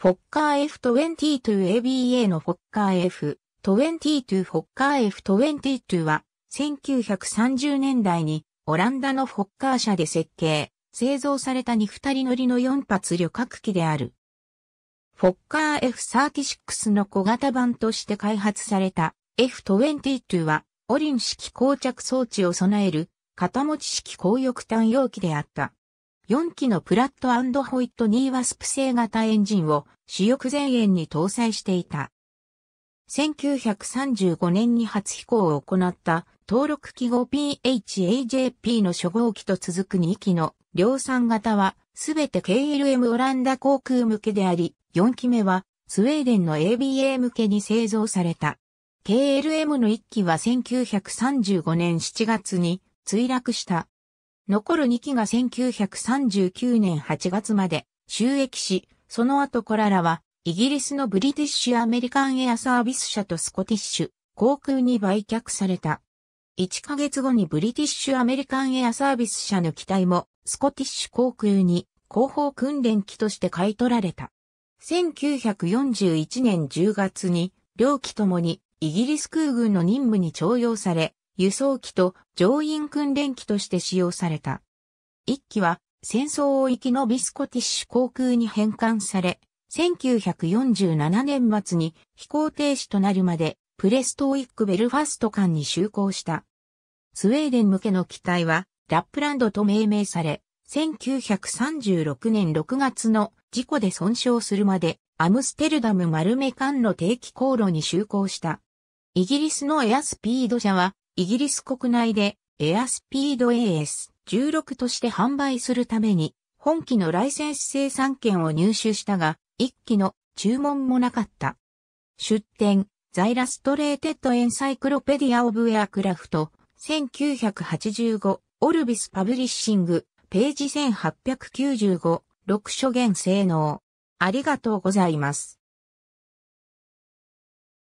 フォッカー F22ABA のフォッカー F22 フォッカー F22 は1930年代にオランダのフォッカー社で設計、製造された2二人乗りの4発旅客機である。フォッカー F36 の小型版として開発された F22 はオリン式膠着装置を備える片持ち式高翼単容器であった。4機のプラットホイットニーワスプ製型エンジンを主翼前縁に搭載していた。1935年に初飛行を行った登録記号 PHAJP の初号機と続く2機の量産型はすべて KLM オランダ航空向けであり、4機目はスウェーデンの ABA 向けに製造された。KLM の1機は1935年7月に墜落した残る2期が1939年8月まで収益し、その後コララはイギリスのブリティッシュアメリカンエアサービス社とスコティッシュ航空に売却された。1ヶ月後にブリティッシュアメリカンエアサービス社の機体もスコティッシュ航空に広報訓練機として買い取られた。1941年10月に両機ともにイギリス空軍の任務に徴用され、輸送機と乗員訓練機として使用された。一機は戦争を行きのビスコティッシュ航空に返還され、1947年末に飛行停止となるまでプレストウィックベルファスト間に就航した。スウェーデン向けの機体はラップランドと命名され、1936年6月の事故で損傷するまでアムステルダム丸目間の定期航路に就航した。イギリスのエアスピード社はイギリス国内でエアスピード AS16 として販売するために、本機のライセンス生産権を入手したが、一機の注文もなかった。出展、ザイラストレーテッドエンサイクロペディア・オブ・エアクラフト、1985、オルビス・パブリッシング、ページ1895、6所限性能。ありがとうございます。